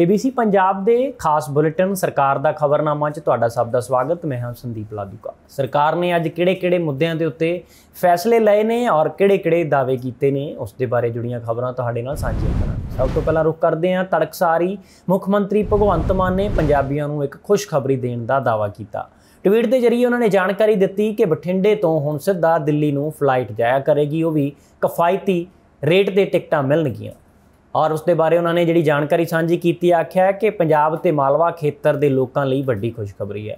ABC Punjab ਦੇ ਖਾਸ bulletin ਸਰਕਾਰ ਦਾ ਖਬਰਨਾਮਾ 'ਚ ਤੁਹਾਡਾ ਸਭ ਦਾ ਸਵਾਗਤ ਮੈਂ ਹਾਂ ਸੰਦੀਪ ਲਾਦੂਕਾ ਸਰਕਾਰ ਨੇ ਅੱਜ ਕਿਹੜੇ-ਕਿਹੜੇ ਮੁੱਦਿਆਂ ਦੇ ਉੱਤੇ ਫੈਸਲੇ ਲਏ ਨੇ ਔਰ ਕਿਹੜੇ-ਕਿਹੜੇ ਦਾਅਵੇ ਕੀਤੇ ਨੇ ਉਸ ਦੇ ਬਾਰੇ ਜੁੜੀਆਂ ਖਬਰਾਂ ਤੁਹਾਡੇ ਨਾਲ ਸਾਂਝੀਆਂ ਕਰਾਂਗੇ ਸਭ ਤੋਂ ਪਹਿਲਾਂ ਰੁਕ ਕਰਦੇ ਹਾਂ ਤੜਕਸਾਰੀ ਮੁੱਖ ਮੰਤਰੀ ਭਗਵੰਤ ਮਾਨ ਨੇ ਪੰਜਾਬੀਆਂ ਨੂੰ ਇੱਕ ਖੁਸ਼ਖਬਰੀ ਦੇਣ ਦਾ ਦਾਅਵਾ ਕੀਤਾ ਟਵੀਟ ਦੇ ਜ਼ਰੀਏ ਉਹਨਾਂ ਨੇ ਜਾਣਕਾਰੀ ਦਿੱਤੀ ਕਿ ਬਠਿੰਡੇ ਤੋਂ ਹੁਣ ਸਿੱਧਾ ਦਿੱਲੀ ਨੂੰ ਫਲਾਈਟ ਜਾਇਆ ਕਰੇਗੀ ਉਹ ਵੀ ਕਿਫਾਇਤੀ ਰੇਟ ਦੇ ਟਿਕਟਾਂ ਮਿਲਣਗੀਆਂ ਔਰ ਉਸ ਦੇ ਬਾਰੇ ਉਹਨਾਂ ਨੇ ਜਿਹੜੀ ਜਾਣਕਾਰੀ ਸਾਂਝੀ ਕੀਤੀ ਆਖਿਆ ਕਿ ਪੰਜਾਬ ਤੇ ਮਾਲਵਾ ਖੇਤਰ ਦੇ ਲੋਕਾਂ ਲਈ ਵੱਡੀ ਖੁਸ਼ਖਬਰੀ ਹੈ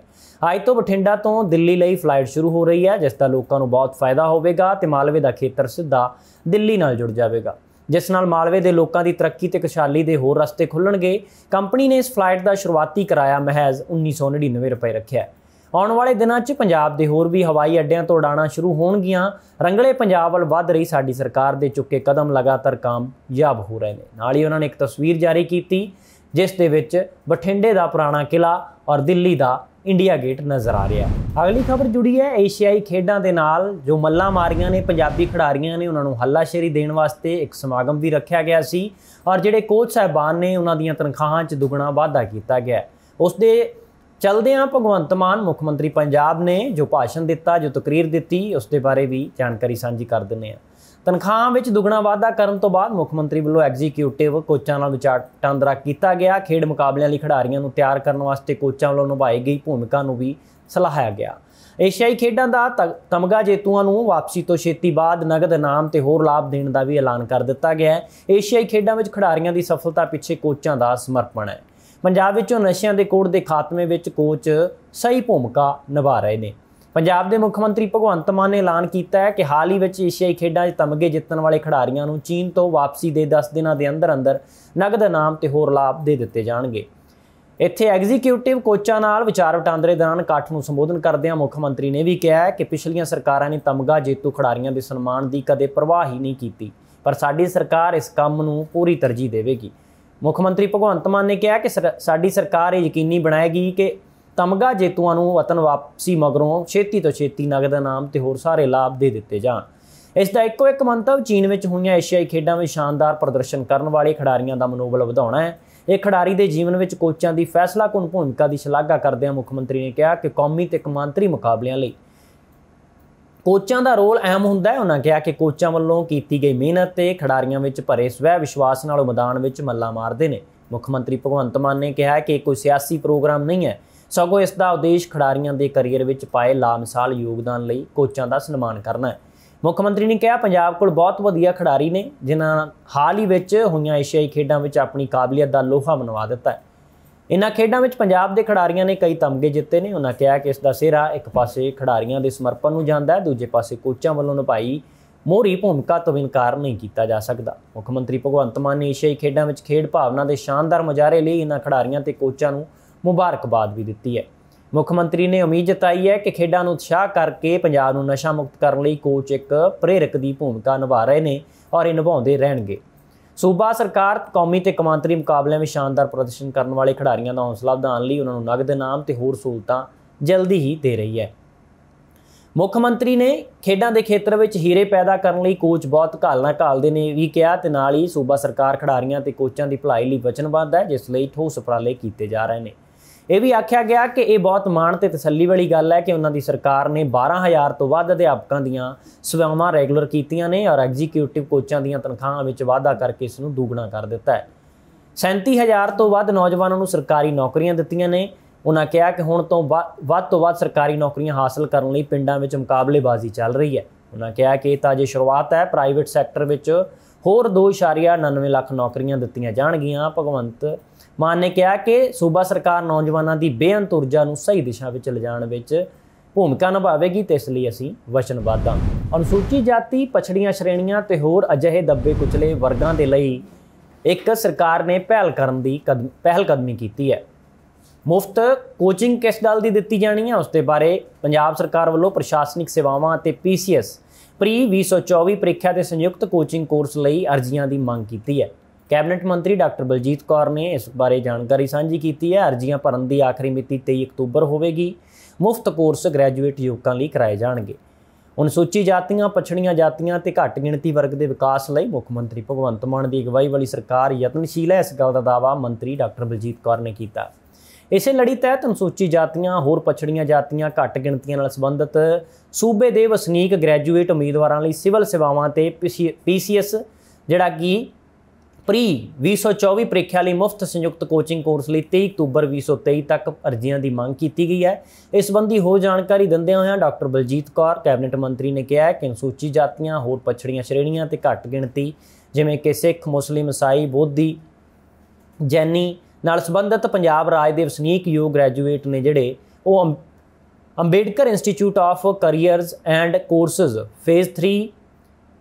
ਅੱਜ ਤੋਂ ਬਠਿੰਡਾ ਤੋਂ ਦਿੱਲੀ ਲਈ ਫਲਾਈਟ ਸ਼ੁਰੂ ਹੋ ਰਹੀ ਹੈ ਜਿਸ ਦਾ ਲੋਕਾਂ ਨੂੰ ਬਹੁਤ ਫਾਇਦਾ ਹੋਵੇਗਾ ਤੇ ਮਾਲਵੇ ਦਾ ਖੇਤਰ ਸਿੱਧਾ ਦਿੱਲੀ ਨਾਲ ਜੁੜ ਜਾਵੇਗਾ ਜਿਸ ਨਾਲ ਮਾਲਵੇ ਦੇ ਲੋਕਾਂ ਦੀ ਤਰੱਕੀ ਤੇ ਖੁਸ਼ਹਾਲੀ ਦੇ ਹੋਰ ਰਸਤੇ ਖੁੱਲਣਗੇ ਕੰਪਨੀ ਨੇ ਇਸ ਫਲਾਈਟ ਦਾ ਸ਼ੁਰੂਆਤੀ ਕਿਰਾਇਆ ਮਹਿਜ਼ 1999 ਰੁਪਏ ਰੱਖਿਆ ਹੈ ਆਉਣ ਵਾਲੇ ਦਿਨਾਂ 'ਚ ਪੰਜਾਬ ਦੇ ਹੋਰ ਵੀ ਹਵਾਈ ਅੱਡਿਆਂ ਤੋਂ ਉਡਾਣਾ ਸ਼ੁਰੂ ਹੋਣਗੀਆਂ ਰੰਗਲੇ ਪੰਜਾਬ ਵੱਲ ਵੱਧ ਰਹੀ ਸਾਡੀ ਸਰਕਾਰ ਦੇ ਚੁੱਕੇ ਕਦਮ ਲਗਾਤਾਰ ਕਾਮਯਾਬ ਹੋ ਰਹੇ ਨੇ ਨਾਲ ਹੀ ਉਹਨਾਂ ਨੇ ਇੱਕ ਤਸਵੀਰ ਜਾਰੀ ਕੀਤੀ ਜਿਸ ਦੇ ਵਿੱਚ ਬਠਿੰਡੇ ਦਾ ਪੁਰਾਣਾ ਕਿਲਾ ਔਰ ਦਿੱਲੀ ਦਾ ਇੰਡੀਆ ਗੇਟ ਨਜ਼ਰ ਆ ਰਿਹਾ ਅਗਲੀ ਖਬਰ ਜੁੜੀ ਹੈ ਏਸ਼ੀਆਈ ਖੇਡਾਂ ਦੇ ਨਾਲ ਜੋ ਮੱਲਾ ਮਾਰੀਆਂ ਨੇ ਪੰਜਾਬੀ ਖਿਡਾਰੀਆਂ ਨੇ ਉਹਨਾਂ ਨੂੰ ਹੱਲਾਸ਼ੇਰੀ ਦੇਣ ਵਾਸਤੇ ਇੱਕ ਸਮਾਗਮ ਵੀ ਰੱਖਿਆ ਗਿਆ ਸੀ ਔਰ ਜਿਹੜੇ ਕੋਚ ਸਹਿਬਾਨ ਨੇ ਉਹਨਾਂ ਦੀਆਂ ਤਨਖਾਹਾਂ 'ਚ ਦੁੱਗਣਾ ਵਾਧਾ ਕੀਤਾ ਗਿਆ ਉਸ ਦੇ ਚਲਦੇ ਆਂ ਭਗਵੰਤ ਮਾਨ ਮੁੱਖ ਮੰਤਰੀ ਪੰਜਾਬ ਨੇ ਜੋ ਭਾਸ਼ਣ ਦਿੱਤਾ ਜੋ ਤਕਰੀਰ ਦਿੱਤੀ ਉਸ ਦੇ ਬਾਰੇ ਵੀ ਜਾਣਕਾਰੀ ਸਾਂਝੀ ਕਰ ਦਿੰਨੇ ਆ ਤਨਖਾਹਾਂ ਵਿੱਚ ਦੁੱਗਣਾ ਵਾਧਾ ਕਰਨ ਤੋਂ ਬਾਅਦ ਮੁੱਖ ਮੰਤਰੀ ਵੱਲੋਂ ਐਗਜ਼ੀਕਿਊਟਿਵ ਕੋਚਾਂ ਨਾਲ ਵਿਚਾਰ ਟਾਂਦਰਾ ਕੀਤਾ ਗਿਆ ਖੇਡ ਮੁਕਾਬਲਿਆਂ ਲਈ ਖਿਡਾਰੀਆਂ ਨੂੰ ਤਿਆਰ ਕਰਨ ਵਾਸਤੇ ਕੋਚਾਂ ਵੱਲੋਂ ਨਿਭਾਈ ਗਈ ਭੂਮਿਕਾ ਨੂੰ ਵੀ ਸਲਾਹਿਆ ਗਿਆ ਏਸ਼ੀਆਈ ਖੇਡਾਂ ਦਾ ਤਮਗਾ ਜੇਤੂਆਂ ਨੂੰ ਵਾਪਸੀ ਤੋਂ ਛੇਤੀ ਬਾਅਦ ਨਗਦ ਇਨਾਮ ਤੇ ਹੋਰ ਲਾਭ ਦੇਣ ਦਾ ਵੀ ਐਲਾਨ ਕਰ ਦਿੱਤਾ ਗਿਆ ਹੈ ਏਸ਼ੀਆਈ ਖੇਡਾਂ ਵਿੱਚ ਖਿਡਾਰੀਆਂ ਦੀ ਸਫਲਤਾ ਪਿੱਛੇ ਕੋਚਾਂ ਦਾ ਸਮਰਪਣ ਹੈ ਪੰਜਾਬ ਵਿੱਚੋਂ ਨਸ਼ਿਆਂ ਦੇ ਕੋੜ ਦੇ ਖਾਤਮੇ ਵਿੱਚ ਕੋਚ ਸਹੀ ਭੂਮਿਕਾ ਨਿਭਾ ਰਹੇ ਨੇ ਪੰਜਾਬ ਦੇ ਮੁੱਖ ਮੰਤਰੀ ਭਗਵੰਤ ਮਾਨ ਨੇ ਐਲਾਨ ਕੀਤਾ ਹੈ ਕਿ ਹਾਲ ਹੀ ਵਿੱਚ ਏਸ਼ੀਆਈ ਖੇਡਾਂ 'ਚ ਤਮਗੇ ਜਿੱਤਣ ਵਾਲੇ ਖਿਡਾਰੀਆਂ ਨੂੰ ਚੀਨ ਤੋਂ ਵਾਪਸੀ ਦੇ 10 ਦਿਨਾਂ ਦੇ ਅੰਦਰ ਅੰਦਰ ਨਗਦ ਇਨਾਮ ਤੇ ਹੋਰ ਲਾਭ ਦੇ ਦਿੱਤੇ ਜਾਣਗੇ ਇੱਥੇ ਐਗਜ਼ੀਕਿਊਟਿਵ ਕੋਚਾਂ ਨਾਲ ਵਿਚਾਰ ਵਟਾਂਦਰੇ ਦੌਰਾਨ ਇਕੱਠ ਨੂੰ ਸੰਬੋਧਨ ਕਰਦਿਆਂ ਮੁੱਖ ਮੰਤਰੀ ਨੇ ਵੀ ਕਿਹਾ ਕਿ ਪਿਛਲੀਆਂ ਸਰਕਾਰਾਂ ਨੇ ਤਮਗਾ ਜੇਤੂ ਖਿਡਾਰੀਆਂ ਦੇ ਸਨਮਾਨ ਦੀ ਕਦੇ ਪਰਵਾਹ ਹੀ ਨਹੀਂ ਕੀਤੀ ਪਰ ਸਾਡੀ ਸਰਕਾਰ ਇਸ ਕੰਮ ਨੂੰ ਪੂਰੀ ਤਰਜੀਹ ਦੇਵੇਗੀ ਮੁੱਖ ਮੰਤਰੀ ਭਗਵੰਤ ਮਾਨ ਨੇ ਕਿਹਾ ਕਿ ਸਾਡੀ ਸਰਕਾਰ ਇਹ ਯਕੀਨੀ ਬਣਾਏਗੀ ਕਿ ਤਮਗਾ ਜੇਤੂਆਂ ਨੂੰ ਵਤਨ ਵਾਪਸੀ ਮਗਰੋਂ ਛੇਤੀ ਤੋਂ ਛੇਤੀ ਨਗਦ ਇਨਾਮ ਤੇ ਹੋਰ ਸਾਰੇ ਲਾਭ ਦੇ ਦਿੱਤੇ ਜਾਣ ਇਸ ਦਾ ਇੱਕੋ ਇੱਕ ਮੰਤਵ ਚੀਨ ਵਿੱਚ ਹੋਈਆਂ ਏਸ਼ੀਆਈ ਖੇਡਾਂ ਵਿੱਚ ਸ਼ਾਨਦਾਰ ਪ੍ਰਦਰਸ਼ਨ ਕਰਨ ਵਾਲੇ ਖਿਡਾਰੀਆਂ ਦਾ ਮਨੋਬਲ ਵਧਾਉਣਾ ਹੈ ਇਹ ਖਿਡਾਰੀ ਦੇ ਜੀਵਨ ਵਿੱਚ ਕੋਚਾਂ ਦੀ ਫੈਸਲਾਕੁਨ ਭੂਮਿਕਾ ਦੀ ਸ਼ਲਾਘਾ ਕਰਦੇ ਹਾਂ ਮੁੱਖ ਮੰਤਰੀ ਨੇ ਕਿਹਾ ਕਿ ਕੌਮੀ ਤੇ ਕਮਾਂਤਰੀ ਮੁਕਾਬਲਿਆਂ ਲਈ ਕੋਚਾਂ ਦਾ ਰੋਲ ਅਹਿਮ ਹੁੰਦਾ ਹੈ ਉਹਨਾਂ ਕਿਹਾ ਕਿ ਕੋਚਾਂ ਵੱਲੋਂ ਕੀਤੀ ਗਈ ਮਿਹਨਤ ਤੇ ਖਿਡਾਰੀਆਂ ਵਿੱਚ ਭਰੇ ਸਵੈ ਵਿਸ਼ਵਾਸ ਨਾਲ ਮੈਦਾਨ ਵਿੱਚ ਮੱਲਾ ਮਾਰਦੇ ਨੇ ਮੁੱਖ ਮੰਤਰੀ ਭਗਵੰਤ ਮਾਨ ਨੇ ਕਿਹਾ ਕਿ ਕੋਈ ਸਿਆਸੀ ਪ੍ਰੋਗਰਾਮ ਨਹੀਂ ਹੈ ਸਗੋਂ ਇਸ ਦਾ ਉਦੇਸ਼ ਖਿਡਾਰੀਆਂ ਦੇ ਕੈਰੀਅਰ ਵਿੱਚ ਪਾਏ ਲਾਮਿਸਾਲ ਯੋਗਦਾਨ ਲਈ ਕੋਚਾਂ ਦਾ ਸਨਮਾਨ ਕਰਨਾ ਹੈ ਮੁੱਖ ਮੰਤਰੀ ਨੇ ਕਿਹਾ ਪੰਜਾਬ ਕੋਲ ਬਹੁਤ ਵਧੀਆ ਖਿਡਾਰੀ ਨੇ ਜਿਨ੍ਹਾਂ ਹਾਲ ਹੀ ਵਿੱਚ ਹੋਈਆਂ ਏਸ਼ੀਆਈ ਖੇਡਾਂ ਵਿੱਚ ਆਪਣੀ ਕਾਬਲੀਅਤ ਦਾ ਲੋਹਾ ਮਨਵਾ ਦਿੱਤਾ ਹੈ ਇਨ੍ਹਾਂ ਖੇਡਾਂ ਵਿੱਚ ਪੰਜਾਬ ਦੇ ਖਿਡਾਰੀਆਂ ਨੇ ਕਈ ਤਮਗੇ ਜਿੱਤੇ ਨੇ ਉਹਨਾਂ ਕਿਹਾ ਕਿ ਇਸ ਦਾ ਸਿਹਰਾ ਇੱਕ ਪਾਸੇ ਖਿਡਾਰੀਆਂ ਦੇ ਸਮਰਪਣ ਨੂੰ ਜਾਂਦਾ ਹੈ ਦੂਜੇ ਪਾਸੇ ਕੋਚਾਂ ਵੱਲੋਂ ਨਿਭਾਈ ਮੋਹਰੀ ਭੂਮਿਕਾ ਤੋਂ ਇਨਕਾਰ ਨਹੀਂ ਕੀਤਾ ਜਾ ਸਕਦਾ ਮੁੱਖ ਮੰਤਰੀ ਭਗਵੰਤ ਮਾਨ ਨੇ ਏਸ਼ੀਆਈ ਖੇਡਾਂ ਵਿੱਚ ਖੇਡ ਭਾਵਨਾ ਦੇ ਸ਼ਾਨਦਾਰ ਮੁਜਾਰੇ ਲਈ ਇਨ੍ਹਾਂ ਖਿਡਾਰੀਆਂ ਤੇ ਕੋਚਾਂ ਨੂੰ ਮੁਬਾਰਕਬਾਦ ਵੀ ਦਿੱਤੀ ਹੈ ਮੁੱਖ ਮੰਤਰੀ ਨੇ ਉਮੀਦ ਜਤਾਈ ਹੈ ਕਿ ਖੇਡਾਂ ਨੂੰ ਉਤਸ਼ਾਹ ਕਰਕੇ ਪੰਜਾਬ ਨੂੰ ਨਸ਼ਾ ਮੁਕਤ ਕਰਨ ਲਈ ਕੋਚ ਇੱਕ ਪ੍ਰੇਰਕ ਦੀ ਭੂਮਿਕਾ ਨਿਭਾ ਰਹੇ ਨੇ ਔਰ ਇਹ ਨਿਭਾਉਂਦੇ ਰਹਿਣਗੇ ਸੂਬਾ ਸਰਕਾਰ ਕੌਮੀ ਤੇ ਕਮਾਂਤਰੀ ਮੁਕਾਬਲਿਆਂ ਵਿੱਚ ਸ਼ਾਨਦਾਰ ਪ੍ਰਦਰਸ਼ਨ ਕਰਨ ਵਾਲੇ ਖਿਡਾਰੀਆਂ ਦਾ ਹੌਸਲਾ ਵਧਾਉਣ ਲਈ ਉਹਨਾਂ ਨੂੰ ਨਗਦ ਇਨਾਮ ਤੇ ਹੋਰ ਸਹੂਲਤਾਂ ਜਲਦੀ ਹੀ ਦੇ ਰਹੀ ਹੈ ਮੁੱਖ ਮੰਤਰੀ ਨੇ ਖੇਡਾਂ ਦੇ ਖੇਤਰ ਵਿੱਚ ਹੀਰੇ ਪੈਦਾ ਕਰਨ ਲਈ ਕੋਚ ਬਹੁਤ ਘਾਲਣਾ ਘਾਲਦੇ ਨੇ ਵੀ ਕਿਹਾ ਤੇ ਨਾਲ ਹੀ ਸੂਬਾ ਸਰਕਾਰ ਖਿਡਾਰੀਆਂ ਤੇ ਕੋਚਾਂ ਦੀ ਭਲਾਈ ਲਈ ਵਚਨਬੱਧ ਹੈ ਜਿਸ ਲਈ ਠੋਸ ਉਪਰਾਲੇ ਕੀਤੇ ਜਾ ਰਹੇ ਨੇ ਇਹ ਵੀ ਆਖਿਆ ਗਿਆ ਕਿ ਇਹ ਬਹੁਤ ਮਾਣ ਤੇ ਤਸੱਲੀ ਵਾਲੀ ਗੱਲ ਹੈ ਕਿ ਉਹਨਾਂ ਦੀ ਸਰਕਾਰ ਨੇ 12000 ਤੋਂ ਵੱਧ ਅਧਿਆਪਕਾਂ ਦੀਆਂ ਸੇਵਾਵਾਂ ਰੈਗੂਲਰ ਕੀਤੀਆਂ ਨੇ ਔਰ ਐਗਜ਼ੀਕਿਊਟਿਵ ਕੋਚਾਂ ਦੀਆਂ ਤਨਖਾਹਾਂ ਵਿੱਚ ਵਾਧਾ ਕਰਕੇ ਇਸ ਨੂੰ ਦੁੱਗਣਾ ਕਰ ਦਿੱਤਾ ਹੈ 37000 ਤੋਂ ਵੱਧ ਨੌਜਵਾਨਾਂ ਨੂੰ ਸਰਕਾਰੀ ਨੌਕਰੀਆਂ ਦਿੱਤੀਆਂ ਨੇ ਉਹਨਾਂ ਕਿਹਾ ਕਿ ਹੁਣ ਤੋਂ ਵੱਧ ਤੋਂ ਵੱਧ ਸਰਕਾਰੀ ਨੌਕਰੀਆਂ ਹਾਸਲ ਕਰਨ ਲਈ ਪਿੰਡਾਂ ਵਿੱਚ ਮੁਕਾਬਲੇਬਾਜ਼ੀ ਚੱਲ ਰਹੀ ਹੈ ਉਹਨਾਂ ਕਿਹਾ ਕਿ ਇਹ ਤਾਂ ਜੇ ਸ਼ੁਰੂਆਤ ਹੈ ਪ੍ਰਾਈਵੇਟ ਸੈਕਟਰ ਵਿੱਚ ਹੋਰ 2.99 ਲੱਖ ਨੌਕਰੀਆਂ ਦਿੱਤੀਆਂ ਜਾਣਗੀਆਂ ਭਗਵੰਤ ਮਾਨ ਨੇ ਕਿਹਾ ਕਿ ਸੂਬਾ ਸਰਕਾਰ ਨੌਜਵਾਨਾਂ ਦੀ ਬੇਅੰਤ ਊਰਜਾ ਨੂੰ ਸਹੀ ਦਿਸ਼ਾ ਵਿੱਚ ਲਿਜਾਣ ਵਿੱਚ ਭੂਮਿਕਾ ਨਿਭਾਵੇਗੀ ਤੇ ਇਸ ਲਈ ਅਸੀਂ ਵਚਨਬੱਧ ਹਾਂ ਅਨੁਸੂਚੀ ਜਾਤੀ ਪਛੜੀਆਂ ਸ਼੍ਰੇਣੀਆਂ ਤੇ ਹੋਰ ਅਜਿਹੇ ਦੱਬੇ ਕੁਚਲੇ ਵਰਗਾਂ ਦੇ ਲਈ ਇੱਕ ਸਰਕਾਰ ਨੇ ਪਹਿਲ ਕਰਨ ਦੀ ਪਹਿਲ ਕਦਮੀ ਕੀਤੀ ਹੈ ਮੁਫਤ ਕੋਚਿੰਗ ਕਿਸ ਦਲ ਦੀ ਦਿੱਤੀ ਜਾਣੀ ਹੈ ਉਸ ਦੇ ਬਾਰੇ ਪੰਜਾਬ ਸਰਕਾਰ ਵੱਲੋਂ ਪ੍ਰਸ਼ਾਸਨਿਕ ਸੇਵਾਵਾਂ ਅਤੇ ਪੀਸੀਐਸ ਪ੍ਰੀ 2024 ਪ੍ਰੀਖਿਆ ਤੇ ਸੰਯੁਕਤ ਕੋਚਿੰਗ ਕੋਰਸ ਲਈ ਅਰਜ਼ੀਆਂ ਦੀ ਮੰਗ ਕੀਤੀ ਹੈ ਕੈਬਨਿਟ ਮੰਤਰੀ ਡਾਕਟਰ ਬਲਜੀਤ ਕੌਰ ਨੇ ਇਸ ਬਾਰੇ ਜਾਣਕਾਰੀ ਸਾਂਝੀ ਕੀਤੀ ਹੈ ਅਰਜ਼ੀਆਂ ਭਰਨ ਦੀ ਆਖਰੀ ਮਿਤੀ 23 ਅਕਤੂਬਰ ਹੋਵੇਗੀ ਮੁਫਤ ਕੋਰਸ ਗ੍ਰੈਜੂਏਟ ਯੋਗਾਂ ਲਈ ਕਰਾਏ ਜਾਣਗੇ ਅਨੁਸੂਚਿਤ ਜਾਤੀਆਂ ਪਛੜੀਆਂ ਜਾਤੀਆਂ ਤੇ ਘੱਟ ਗਿਣਤੀ ਵਰਗ ਦੇ ਵਿਕਾਸ ਲਈ ਮੁੱਖ ਮੰਤਰੀ ਭਗਵੰਤ ਮਾਨ ਦੀ ਅਗਵਾਈ ਵਾਲੀ ਸਰਕਾਰ ਯਤਨਸ਼ੀਲ ਹੈ ਇਸ ਗੱਲ ਦਾ ਦਾਵਾ ਮੰਤਰੀ ਡਾਕਟਰ ਬਲਜੀਤ ਕੌਰ ਨੇ ਕੀਤਾ ਇਸੇ ਲੜੀ ਤਹਿਤ ਅਨੁਸੂਚੀ ਜਾਤੀਆਂ ਹੋਰ ਪਛੜੀਆਂ ਜਾਤੀਆਂ ਘੱਟ ਗਿਣਤੀਆਂ ਨਾਲ ਸੰਬੰਧਿਤ ਸੂਬੇ ਦੇ ਵਸਨੀਕ ਗ੍ਰੈਜੂਏਟ ਉਮੀਦਵਾਰਾਂ ਲਈ ਸਿਵਲ ਸੇਵਾਵਾਂ ਤੇ ਪੀਸੀਐਸ ਜਿਹੜਾ ਕਿ ਪ੍ਰੀ 2024 ਪ੍ਰੀਖਿਆ ਲਈ ਮੁਫਤ ਸੰਯੁਕਤ ਕੋਚਿੰਗ ਕੋਰਸ ਲਈ 23 ਅਕਤੂਬਰ 2023 ਤੱਕ ਅਰਜ਼ੀਆਂ ਦੀ ਮੰਗ ਕੀਤੀ ਗਈ ਹੈ ਇਸ ਸੰਬੰਧੀ ਹੋਰ ਜਾਣਕਾਰੀ ਦਿੰਦੇ ਹੋਏ ਡਾਕਟਰ ਬਲਜੀਤ ਕੌਰ ਕੈਬਨਿਟ ਮੰਤਰੀ ਨੇ ਕਿਹਾ ਕਿ ਅਨੁਸੂਚੀ ਜਾਤੀਆਂ ਹੋਰ ਪਛੜੀਆਂ ਸ਼੍ਰੇਣੀਆਂ ਤੇ ਘੱਟ ਗਿਣਤੀ ਜਿਵੇਂ ਕਿ ਸਿੱਖ ਮੁਸਲਿਮ ਸਾਈ ਬੋਧੀ ਜੈਨੀ ਨਾਲ ਸੰਬੰਧਿਤ ਪੰਜਾਬ ਰਾਜ ਦੇ ਵਸਨੀਕ ਯੂ ਗ੍ਰੈਜੂਏਟ ਨੇ ਜਿਹੜੇ ਉਹ Ambedkar institute of careers and courses phase 3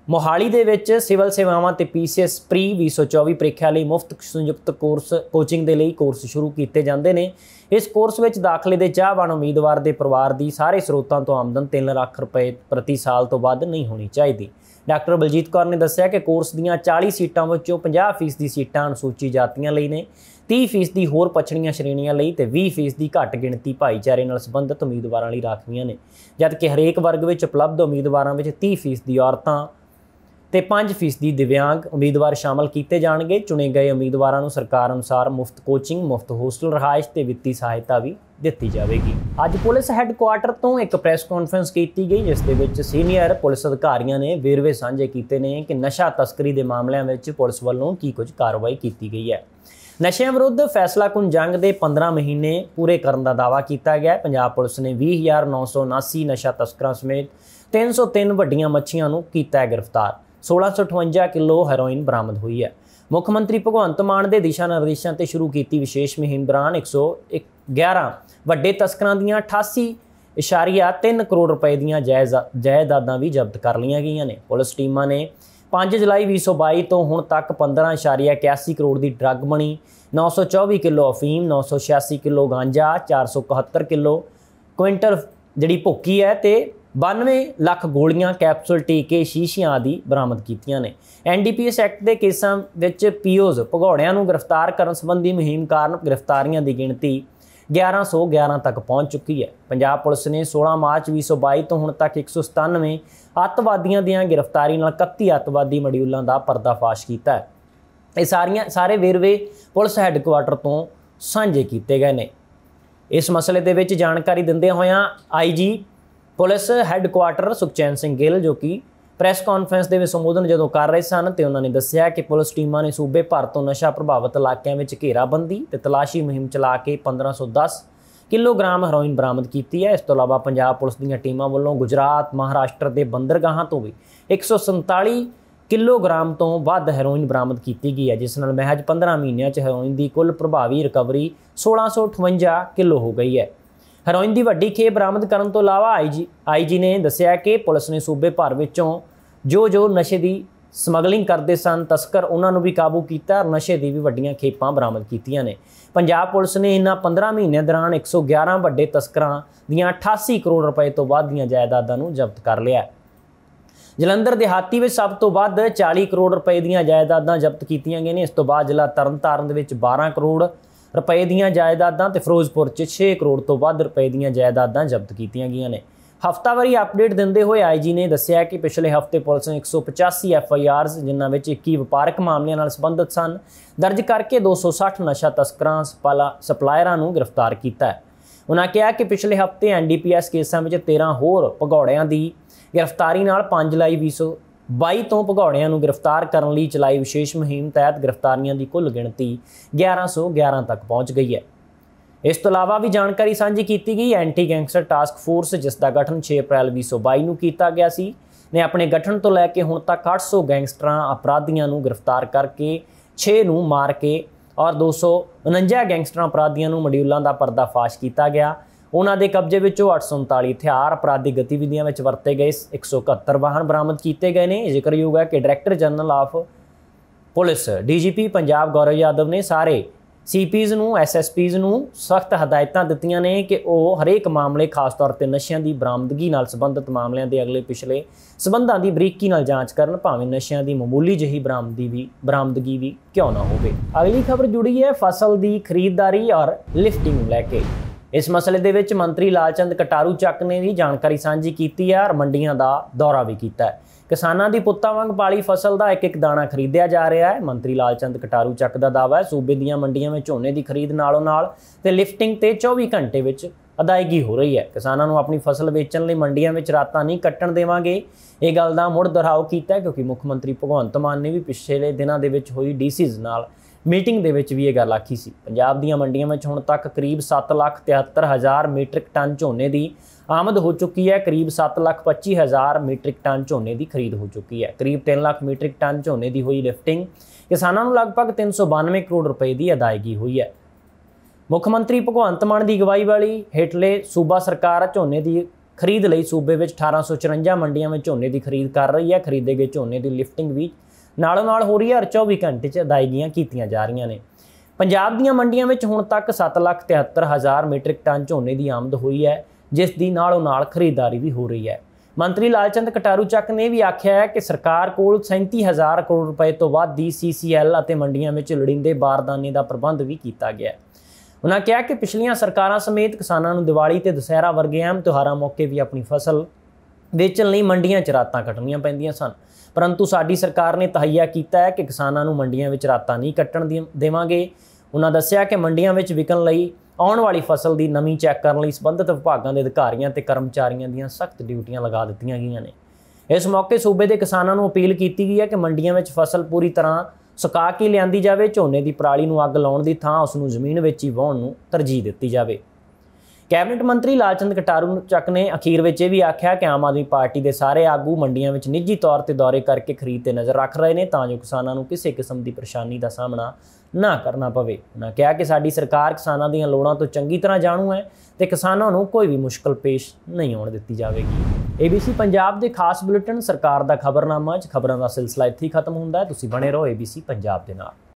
Mohali ਦੇ ਵਿੱਚ ਸਿਵਲ ਸੇਵਾਵਾਂ ਤੇ ਪੀਸੀਐਸ ਪ੍ਰੀ 2024 ਪ੍ਰੀਖਿਆ ਲਈ ਮੁਫਤ ਸੰਯੁਕਤ ਕੋਰਸ ਕੋਚਿੰਗ ਦੇ ਲਈ ਕੋਰਸ ਸ਼ੁਰੂ ਕੀਤੇ ਜਾਂਦੇ ਨੇ ਇਸ ਕੋਰਸ ਵਿੱਚ ਦਾਖਲੇ ਦੇ ਚਾਹਵਾਨ ਉਮੀਦਵਾਰ ਦੇ ਪਰਿਵਾਰ ਦੀ ਸਾਰੇ ਸਰੋਤਾਂ ਤੋਂ ਆਮਦਨ 3 ਲੱਖ ਰੁਪਏ ਪ੍ਰਤੀ ਸਾਲ ਤੋਂ ਵੱਧ ਨਹੀਂ ਹੋਣੀ ਚਾਹੀਦੀ ਡਾਕਟਰ ਬਲਜੀਤ ਕੌਰ ਨੇ ਦੱਸਿਆ ਕਿ ਕੋਰਸ ਦੀਆਂ 40 ਸੀਟਾਂ ਵਿੱਚੋਂ 50% ਦੀ ਸੀਟਾਂ ਅਨੁਸੂਚੀ ਜਾਤੀਆਂ ਲਈ ਨੇ 30% ਹੋਰ ਪਛੜੀਆਂ ਸ਼੍ਰੇਣੀਆਂ ਲਈ ਤੇ 20% ਘੱਟ ਗਿਣਤੀ ਭਾਈਚਾਰੇ ਨਾਲ ਸੰਬੰਧਿਤ ਉਮੀਦਵਾਰਾਂ ਲਈ ਰਾਖਵੀਆਂ ਨੇ ਜਦ ਕਿ ਹਰੇਕ ਵਰਗ ਵਿੱਚ ਉਪਲਬਧ ਉਮੀਦਵਾਰਾਂ ਵਿੱਚ 30% ਔਰਤਾਂ ਤੇ 5% ਦਿਵਿਆਂਗ ਉਮੀਦਵਾਰ ਸ਼ਾਮਲ ਕੀਤੇ ਜਾਣਗੇ ਚੁਣੇ ਗਏ ਉਮੀਦਵਾਰਾਂ ਨੂੰ ਸਰਕਾਰ ਅਨੁਸਾਰ ਮੁਫਤ ਕੋਚਿੰਗ ਮੁਫਤ ਹੋਸਟਲ ਰਹਾਇਸ਼ ਤੇ ਵਿੱਤੀ ਸਹਾਇਤਾ ਵੀ ਦਿੱਤੀ ਜਾਵੇਗੀ ਅੱਜ ਪੁਲਿਸ ਹੈੱਡਕੁਆਰਟਰ ਤੋਂ ਇੱਕ ਪ੍ਰੈਸ ਕਾਨਫਰੰਸ ਕੀਤੀ ਗਈ ਜਿਸ ਦੇ ਵਿੱਚ ਸੀਨੀਅਰ ਪੁਲਿਸ ਅਧਿਕਾਰੀਆਂ ਨੇ ਵੇਰਵੇ ਸਾਂਝੇ ਕੀਤੇ ਨੇ ਕਿ ਨਸ਼ਾ ਤਸਕਰੀ ਦੇ ਮਾਮਲਿਆਂ ਵਿੱਚ ਪੁਲਿਸ ਵੱਲੋਂ ਕੀ ਕੁਝ ਕਾਰਵਾਈ ਕੀਤੀ ਗਈ ਹੈ ਨਸ਼ਿਆਂ ਵਿਰੁੱਧ ਫੈਸਲਾ ਜੰਗ ਦੇ 15 ਮਹੀਨੇ ਪੂਰੇ ਕਰਨ ਦਾ ਦਾਵਾ ਕੀਤਾ ਗਿਆ ਪੰਜਾਬ ਪੁਲਿਸ ਨੇ 20979 ਨਸ਼ਾ ਤਸਕਰਾਂ ਸਮੇਤ 303 ਵੱਡੀਆਂ ਮੱਛੀਆਂ ਨੂੰ ਕੀਤਾ ਗ੍ਰਿਫਤਾਰ 1658 ਕਿਲੋ ਹੈਰੋਇਨ ਬਰਾਮਦ ਹੋਈ ਹੈ ਮੁੱਖ ਮੰਤਰੀ ਭਗਵੰਤ ਮਾਨ ਦੇ ਦਿਸ਼ਾ ਨਿਰਦੇਸ਼ਾਂ ਤੇ ਸ਼ੁਰੂ ਕੀਤੀ ਵਿਸ਼ੇਸ਼ ਮਹਿੰਮ ਦੌਰਾਨ 111 ਵੱਡੇ ਤਸਕਰਾਂ ਦੀਆਂ 88 3 ਕਰੋੜ ਰੁਪਏ ਦੀਆਂ ਜਾਇਦਾਦਾਂ ਵੀ ਜ਼ਬਤ ਕਰ ਲਈਆਂ ਗਈਆਂ ਨੇ ਪੁਲਿਸ ਟੀਮਾਂ ਨੇ 5 ਜੁਲਾਈ 2022 ਤੋਂ ਹੁਣ ਤੱਕ 15.81 ਕਰੋੜ ਦੀ ਡਰੱਗ ਬਣੀ 924 ਕਿਲੋ ਅਫੀਮ 986 ਕਿਲੋ ਗਾਂਜਾ 471 ਕਿਲੋ ਕੁਇੰਟਲ ਜਿਹੜੀ ਭੁੱਕੀ ਹੈ ਤੇ 92 ਲੱਖ ਗੋਲੀਆਂ ਕੈਪਸੂਲ ਟੀਕੇ ਸ਼ੀਸ਼ੀਆਂ ਆਦੀ ਬਰਾਮਦ ਕੀਤੀਆਂ ਨੇ ਐਨਡੀਪੀਐਸ ਐਕਟ ਦੇ ਕੇਸਾਂ ਵਿੱਚ ਪੀਓਜ਼ ਭਗੌੜਿਆਂ ਨੂੰ ਗ੍ਰਿਫਤਾਰ ਕਰਨ ਸੰਬੰਧੀ ਮੁਹਿੰਮ ਕਾਰਨ ਗ੍ਰਿਫਤਾਰੀਆਂ ਦੀ ਗਿਣਤੀ 1111 ਤੱਕ ਪਹੁੰਚ ਚੁੱਕੀ ਹੈ ਪੰਜਾਬ ਪੁਲਿਸ ਨੇ 16 ਮਾਰਚ 2022 ਤੋਂ ਹੁਣ ਤੱਕ 197 ਅੱਤਵਾਦੀਆਂ ਦੀਆਂ ਗ੍ਰਿਫਤਾਰੀ ਨਾਲ 31 ਅੱਤਵਾਦੀ ਮੋਡਿਊਲਾਂ ਦਾ ਪਰਦਾਫਾਸ਼ ਕੀਤਾ ਹੈ ਇਹ ਸਾਰੀਆਂ ਸਾਰੇ ਵੇਰਵੇ ਪੁਲਿਸ ਹੈੱਡਕੁਆਟਰ ਤੋਂ ਸਾਂਝੇ ਕੀਤੇ ਗਏ ਨੇ ਇਸ ਮਸਲੇ ਦੇ ਵਿੱਚ ਜਾਣਕਾਰੀ ਦਿੰਦੇ ਹੋਇਆਂ IG police headquarter Sukhchain Singh Gill ਜੋ ਕਿ ਪ੍ਰੈਸ ਕਾਨਫਰੰਸ ਦੇ ਵਿੱਚ ਸੰਬੋਧਨ ਜਦੋਂ ਕਰ ਰਹੇ ਸਨ ਤੇ ਉਹਨਾਂ ਨੇ ਦੱਸਿਆ ਕਿ ਪੁਲਿਸ ਟੀਮਾਂ ਨੇ ਸੂਬੇ ਭਰ ਤੋਂ ਨਸ਼ਾ ਪ੍ਰਭਾਵਿਤ ਇਲਾਕਿਆਂ ਵਿੱਚ ਘੇਰਾਬੰਦੀ ਤੇ ਤਲਾਸ਼ੀ ਮੁਹਿੰਮ ਚਲਾ ਕੇ 1510 ਕਿਲੋਗ੍ਰਾਮ ਹੈਰੋਇਨ ਬਰਾਮਦ ਕੀਤੀ ਹੈ ਇਸ ਤੋਂ ਇਲਾਵਾ ਪੰਜਾਬ ਪੁਲਿਸ ਦੀਆਂ ਟੀਮਾਂ ਵੱਲੋਂ ਗੁਜਰਾਤ ਮਹਾਰਾਸ਼ਟਰ ਦੇ ਬੰਦਰਗਾਹਾਂ ਤੋਂ ਵੀ 147 ਕਿਲੋਗ੍ਰਾਮ ਤੋਂ ਵੱਧ ਹੈਰੋਇਨ ਬਰਾਮਦ ਕੀਤੀ ਗਈ ਹੈ ਜਿਸ ਨਾਲ ਮਹਿਜ 15 ਮਹੀਨਿਆਂ 'ਚ ਹੈਰੋਇਨ ਦੀ ਕੁੱਲ ਪ੍ਰਭਾਵੀ ਰਿਕਵਰੀ 1658 ਕਿਲੋ ਹੋ ਗਈ ਹੈ ਹੈਰੋਇਨ ਦੀ ਵੱਡੀ ਖੇਪ ਬਰਾਮਦ ਕਰਨ ਤੋਂ ਇਲਾਵਾ ਆਈਜੀ ਆਈਜੀ ਨੇ ਦੱਸਿਆ ਕਿ ਪੁਲਿਸ ਨੇ ਸੂਬੇ ਭਰ ਵਿੱਚੋਂ ਜੋ ਜੋ ਨਸ਼ੇ ਦੀ ਸਮਗਲਿੰਗ ਕਰਦੇ ਸਨ ਤਸਕਰ ਉਹਨਾਂ ਨੂੰ ਵੀ ਕਾਬੂ ਕੀਤਾ ਨਸ਼ੇ ਦੀ ਵੀ ਵੱਡੀਆਂ ਖੇਪਾਂ ਬਰਾਮਦ ਕੀਤੀਆਂ ਨੇ ਪੰਜਾਬ ਪੁਲਿਸ ਨੇ ਇਨ੍ਹਾਂ 15 ਮਹੀਨਿਆਂ ਦੌਰਾਨ 111 ਵੱਡੇ ਤਸਕਰਾਂ ਦੀਆਂ 88 ਕਰੋੜ ਰੁਪਏ ਤੋਂ ਵੱਧ ਦੀਆਂ ਜਾਇਦਾਦਾਂ ਨੂੰ ਜ਼ਬਤ ਕਰ ਲਿਆ ਜਲੰਧਰ ਦਿਹਾਤੀ ਵਿੱਚ ਸਭ ਤੋਂ ਵੱਧ 40 ਕਰੋੜ ਰੁਪਏ ਦੀਆਂ ਜਾਇਦਾਦਾਂ ਜ਼ਬਤ ਕੀਤੀਆਂ ਗਈਆਂ ਨੇ ਇਸ ਤੋਂ ਬਾਅਦ ਜ਼ਿਲ੍ਹਾ ਤਰਨਤਾਰਨ ਦੇ ਵਿੱਚ 12 ਕਰੋੜ ਰੁਪਏ ਦੀਆਂ ਜਾਇਦਾਦਾਂ ਤੇ ਫਿਰੋਜ਼ਪੁਰ 'ਚ 6 ਕਰੋੜ ਤੋਂ ਵੱਧ ਰੁਪਏ ਦੀਆਂ ਜਾਇਦਾਦਾਂ ਜ਼ਬਤ ਕੀਤੀਆਂ ਗਈਆਂ ਨੇ ਹਫਤਾਵਾਰੀ ਅਪਡੇਟ ਦਿੰਦੇ ਹੋਏ ਆਈਜੀ ਨੇ ਦੱਸਿਆ ਕਿ ਪਿਛਲੇ ਹਫਤੇ ਪੁਲਿਸ ਨੇ 185 ਐਫਆਈਆਰਸ ਜਿਨ੍ਹਾਂ ਵਿੱਚ 21 ਵਪਾਰਕ ਮਾਮਲਿਆਂ ਨਾਲ ਸੰਬੰਧਿਤ ਸਨ ਦਰਜ ਕਰਕੇ 260 ਨਸ਼ਾ ਤਸਕਰਾਂ ਸਪਲਾਇਰਾਂ ਨੂੰ ਗ੍ਰਿਫਤਾਰ ਕੀਤਾ ਹੈ ਉਹਨਾਂ ਕਿਹਾ ਕਿ ਪਿਛਲੇ ਹਫਤੇ ਐਨਡੀਪੀਐਸ ਕੇਸਾਂ ਵਿੱਚ 13 ਹੋਰ ਭਗੌੜਿਆਂ ਦੀ ਗ੍ਰਿਫਤਾਰੀ ਨਾਲ 5 ਜੁਲਾਈ 22 ਤੋਂ ਭਗੌੜਿਆਂ ਨੂੰ ਗ੍ਰਿਫਤਾਰ ਕਰਨ ਲਈ ਚਲਾਈ ਵਿਸ਼ੇਸ਼ ਮੁਹਿੰਮ ਤਹਿਤ ਗ੍ਰਿਫਤਾਰੀਆਂ ਦੀ ਕੁੱਲ ਗਿਣਤੀ 1111 ਤੱਕ ਪਹੁੰਚ ਗਈ ਹੈ ਇਸ ਤੋਂ ਇਲਾਵਾ ਵੀ ਜਾਣਕਾਰੀ ਸਾਂਝੀ ਕੀਤੀ ਗਈ ਐਂਟੀ ਗੈਂਗਸਟਰ ਟਾਸਕ ਫੋਰਸ ਜਿਸ ਦਾ ਗਠਨ 6 ਅਪ੍ਰੈਲ 2022 ਨੂੰ ਕੀਤਾ ਗਿਆ ਸੀ ਨੇ ਆਪਣੇ ਗਠਨ ਤੋਂ ਲੈ ਕੇ ਹੁਣ ਤੱਕ 800 ਗੈਂਗਸਟਰਾਂ ਅਪਰਾਧੀਆਂ ਨੂੰ ਗ੍ਰਿਫਤਾਰ ਕਰਕੇ 6 ਨੂੰ ਮਾਰ ਕੇ ਔਰ 249 ਗੈਂਗਸਟਰਾਂ ਅਪਰਾਧੀਆਂ ਨੂੰ ਮੋਡਿਊਲਾਂ ਦਾ ਪਰਦਾਫਾਸ਼ ਕੀਤਾ ਗਿਆ ਉਹਨਾਂ ਦੇ ਕਬਜ਼ੇ ਵਿੱਚੋਂ 839 ਹਥਿਆਰ ਅਪਰਾਧਿਕ ਗਤੀਵਿਧੀਆਂ ਵਿੱਚ ਵਰਤੇ ਗਏ 171 ਵਾਹਨ ਬਰਾਮਦ ਕੀਤੇ ਗਏ ਨੇ ਜ਼ਿਕਰਯੋਗ ਹੈ ਕਿ director general of police DGP Punjab Gaurav Yadav ਨੇ ਸਾਰੇ ਸੀਪੀਜ਼ ਨੂੰ ਐਸਐਸਪੀਜ਼ ਨੂੰ ਸਖਤ ਹਦਾਇਤਾਂ ਦਿੱਤੀਆਂ ਨੇ ਕਿ ਉਹ ਹਰੇਕ ਮਾਮਲੇ ਖਾਸ ਤੌਰ ਤੇ ਨਸ਼ਿਆਂ ਦੀ ਬਰਾਮਦਗੀ ਨਾਲ ਸੰਬੰਧਿਤ ਮਾਮਲਿਆਂ ਦੇ ਅਗਲੇ ਪਿਛਲੇ ਸਬੰਧਾਂ ਦੀ ਬਰੀਕੀ ਨਾਲ ਜਾਂਚ ਕਰਨ ਭਾਵੇਂ ਨਸ਼ਿਆਂ ਦੀ ਮਾਮੂਲੀ ਜਹੀ ਬਰਾਮਦਗੀ ਵੀ ਬਰਾਮਦਗੀ ਵੀ ਕਿਉਂ ਨਾ ਹੋਵੇ ਅਗਲੀ ਖਬਰ ਜੁੜੀ ਹੈ ਫਸਲ ਦੀ ਖਰੀਦਦਾਰੀ ਔਰ ਲਿਫਟਿੰਗ ਲੈ ਕੇ ਇਸ ਮਸਲੇ ਦੇ ਵਿੱਚ ਮੰਤਰੀ ਲਾਲਚੰਦ ਕਟਾਰੂ ਚੱਕ ਨੇ ਵੀ ਜਾਣਕਾਰੀ ਸਾਂਝੀ ਕੀਤੀ ਹੈ ਔਰ ਮੰਡੀਆਂ ਦਾ ਦੌਰਾ ਵੀ ਕੀਤਾ ਹੈ ਕਿਸਾਨਾਂ ਦੀ ਪੁੱਤਾਂ ਵਾਂਗ ਪਾਲੀ ਫਸਲ ਦਾ ਇੱਕ ਇੱਕ ਦਾਣਾ ਖਰੀਦਿਆ ਜਾ ਰਿਹਾ ਹੈ ਮੰਤਰੀ ਲਾਲਚੰਦ ਕਟਾਰੂ ਚੱਕ ਦਾ ਦਾਵਾ ਹੈ ਸੂਬੇ ਦੀਆਂ ਮੰਡੀਆਂ ਵਿੱਚ ਝੋਨੇ ਦੀ ਖਰੀਦ ਨਾਲੋਂ ਨਾਲ ਤੇ ਲਿਫਟਿੰਗ ਤੇ 24 ਘੰਟੇ ਵਿੱਚ ਅਦਾਇਗੀ ਹੋ ਰਹੀ ਹੈ ਕਿਸਾਨਾਂ ਨੂੰ ਆਪਣੀ ਫਸਲ ਵੇਚਣ ਲਈ ਮੰਡੀਆਂ ਵਿੱਚ ਰਾਤਾਂ ਨਹੀਂ ਕੱਟਣ ਦੇਵਾਂਗੇ ਇਹ ਗੱਲ ਦਾ ਮੁੜ ਦੁਹਰਾਓ ਕੀਤਾ ਕਿਉਂਕਿ ਮੁੱਖ ਮੰਤਰੀ ਭਗਵੰਤ ਮਾਨ ਨੇ ਵੀ ਪਿਛਲੇ ਦਿਨਾਂ ਦੇ ਵਿੱਚ ਹੋਈ ਡੀਸੀਜ਼ ਨਾਲ ਮੀਟਿੰਗ ਦੇ ਵਿੱਚ ਵੀ ਇਹ ਗੱਲ ਆਖੀ ਸੀ ਪੰਜਾਬ ਦੀਆਂ ਮੰਡੀਆਂ ਵਿੱਚ ਹੁਣ ਤੱਕ ਕਰੀਬ 773000 ਮੀਟ੍ਰਿਕ ਟਨ ਝੋਨੇ ਦੀ ਆਮਦ ਹੋ ਚੁੱਕੀ ਹੈ ਕਰੀਬ 725000 ਮੀਟ੍ਰਿਕ ਟਨ ਝੋਨੇ ਦੀ ਖਰੀਦ ਹੋ ਚੁੱਕੀ ਹੈ ਕਰੀਬ 3 ਲੱਖ ਮੀਟ੍ਰਿਕ ਟਨ ਝੋਨੇ ਦੀ ਹੋਈ ਲਿਫਟਿੰਗ ਕਿਸਾਨਾਂ ਨੂੰ ਲਗਭਗ 392 ਕਰੋੜ ਰੁਪਏ ਦੀ ਅਦਾਇਗੀ ਹੋਈ ਹੈ ਮੁੱਖ ਮੰਤਰੀ ਭਗਵੰਤ ਮਾਨ ਦੀ ਗਵਾਹੀ ਵਾਲੀ ਹੇਟਲੇ ਸੂਬਾ ਸਰਕਾਰ ਝੋਨੇ ਦੀ ਖਰੀਦ ਲਈ ਸੂਬੇ ਵਿੱਚ 1854 ਮੰਡੀਆਂ ਵਿੱਚ ਝੋਨੇ ਦੀ ਖਰੀਦ ਕਰ ਰਹੀ ਹੈ ਖਰੀਦੇ ਗਏ ਝੋਨੇ ਦੀ ਲਿਫਟਿੰਗ ਵੀ ਨਾਲੋਂ ਨਾਲ ਹੋ ਰਹੀ ਹੈ ਹਰ 24 ਘੰਟੇ 'ਚ ਅਦਾਇਗੀਆਂ ਕੀਤੀਆਂ ਜਾ ਰਹੀਆਂ ਨੇ ਪੰਜਾਬ ਦੀਆਂ ਮੰਡੀਆਂ ਵਿੱਚ ਹੁਣ ਤੱਕ 773000 ਮੀਟ੍ਰਿਕ ਟਨ ਝੋਨੇ ਦੀ ਆਮਦ ਹੋਈ ਹੈ ਜਿਸ ਦੀ ਨਾਲੋਂ ਨਾਲ ਖਰੀਦਦਾਰੀ ਵੀ ਹੋ ਰਹੀ ਹੈ ਮੰਤਰੀ ਲਾਲਚੰਦ ਕਟਾਰੂ ਚੱਕ ਨੇ ਵੀ ਆਖਿਆ ਹੈ ਕਿ ਸਰਕਾਰ ਕੋਲ 37000 ਕਰੋੜ ਰੁਪਏ ਤੋਂ ਵੱਧ ਦੀ ਸੀਸੀਐਲ ਅਤੇ ਮੰਡੀਆਂ ਵਿੱਚ ਲੜਿੰਦੇ ਬਾਰਦਾਨੇ ਦਾ ਪ੍ਰਬੰਧ ਵੀ ਕੀਤਾ ਗਿਆ ਹੈ ਉਹਨਾਂ ਕਿਹਾ ਕਿ ਪਿਛਲੀਆਂ ਸਰਕਾਰਾਂ ਸਮੇਤ ਕਿਸਾਨਾਂ ਨੂੰ ਦੀਵਾਲੀ ਤੇ ਦੁਸਹਿਰਾ ਵਰਗੇ ਅਹਿਮ ਤਿਉਹਾਰਾਂ ਮੌਕੇ ਵੀ ਆਪਣੀ ਫਸਲ ਵੇਚਣ ਲਈ ਮੰਡੀਆਂ 'ਚ ਰਾਤਾਂ ਕੱਟਣੀਆਂ ਪੈਂਦੀਆਂ ਸਨ ਪਰੰਤੂ ਸਾਡੀ ਸਰਕਾਰ ਨੇ ਤਹਈਆ ਕੀਤਾ ਹੈ ਕਿ ਕਿਸਾਨਾਂ ਨੂੰ ਮੰਡੀਆਂ ਵਿੱਚ ਰਾਤਾਂ ਨਹੀਂ ਕੱਟਣ ਦੇਵਾਂਗੇ ਉਹਨਾਂ ਦੱਸਿਆ ਕਿ ਮੰਡੀਆਂ ਵਿੱਚ ਵਿਕਣ ਲਈ ਆਉਣ ਵਾਲੀ ਫਸਲ ਦੀ ਨਮੀ ਚੈੱਕ ਕਰਨ ਲਈ ਸੰਬੰਧਿਤ ਵਿਭਾਗਾਂ ਦੇ ਅਧਿਕਾਰੀਆਂ ਤੇ ਕਰਮਚਾਰੀਆਂ ਦੀਆਂ ਸਖਤ ਡਿਊਟੀਆਂ ਲਗਾ ਦਿੱਤੀਆਂ ਗਈਆਂ ਨੇ ਇਸ ਮੌਕੇ ਸੂਬੇ ਦੇ ਕਿਸਾਨਾਂ ਨੂੰ ਅਪੀਲ ਕੀਤੀ ਗਈ ਹੈ ਕਿ ਮੰਡੀਆਂ ਵਿੱਚ ਫਸਲ ਪੂਰੀ ਤਰ੍ਹਾਂ ਸੁਕਾ ਕੇ ਲਿਆਂਦੀ ਜਾਵੇ ਝੋਨੇ ਦੀ ਪਰਾਲੀ ਨੂੰ ਅੱਗ ਲਾਉਣ ਦੀ ਥਾਂ ਉਸ ਨੂੰ ਜ਼ਮੀਨ ਵਿੱਚ ਹੀ ਵਾਹਣ ਨੂੰ ਤਰਜੀਹ ਦਿੱਤੀ ਜਾਵੇ ਕੈਬਨਿਟ ਮੰਤਰੀ ਲਾਲਚੰਦ ਕਟਾਰੂ ਚੱਕ ਨੇ ਅਖੀਰ ਵਿੱਚ ਇਹ ਵੀ ਆਖਿਆ ਕਿ ਆਮ ਆਦਮੀ ਪਾਰਟੀ ਦੇ ਸਾਰੇ ਆਗੂ ਮੰਡੀਆਂ ਵਿੱਚ ਨਿੱਜੀ ਤੌਰ ਤੇ ਦੌਰੇ ਕਰਕੇ ਖਰੀਦ ਤੇ ਨਜ਼ਰ ਰੱਖ ਰਹੇ ਨੇ ਤਾਂ ਜੋ ਕਿਸਾਨਾਂ ਨੂੰ ਕਿਸੇ ਕਿਸਮ ਦੀ ਪਰੇਸ਼ਾਨੀ ਦਾ ਸਾਹਮਣਾ ਨਾ ਕਰਨਾ ਪਵੇ ਉਹਨਾਂ ਕਿਹਾ ਕਿ ਸਾਡੀ ਸਰਕਾਰ ਕਿਸਾਨਾਂ ਦੀਆਂ ਲੋੜਾਂ ਤੋਂ ਚੰਗੀ ਤਰ੍ਹਾਂ ਜਾਣੂ ਹੈ ਤੇ ਕਿਸਾਨਾਂ ਨੂੰ ਕੋਈ ਵੀ ਮੁਸ਼ਕਲ ਪੇਸ਼ ਨਹੀਂ ਆਉਣ ਦਿੱਤੀ ਜਾਵੇਗੀ ABC ਪੰਜਾਬ ਦੇ ਖਾਸ ਬੁਲੇਟਿਨ ਸਰਕਾਰ ਦਾ ਖਬਰਨਾਮਾ 'ਚ ਖਬਰਾਂ ਦਾ ਸਿਲਸਿਲਾ ਇੱਥੇ ਖਤਮ ਹੁੰਦਾ ਹੈ ਤੁਸੀਂ ਬਣੇ ਰਹੋ ABC ਪੰਜਾਬ ਦੇ ਨਾਲ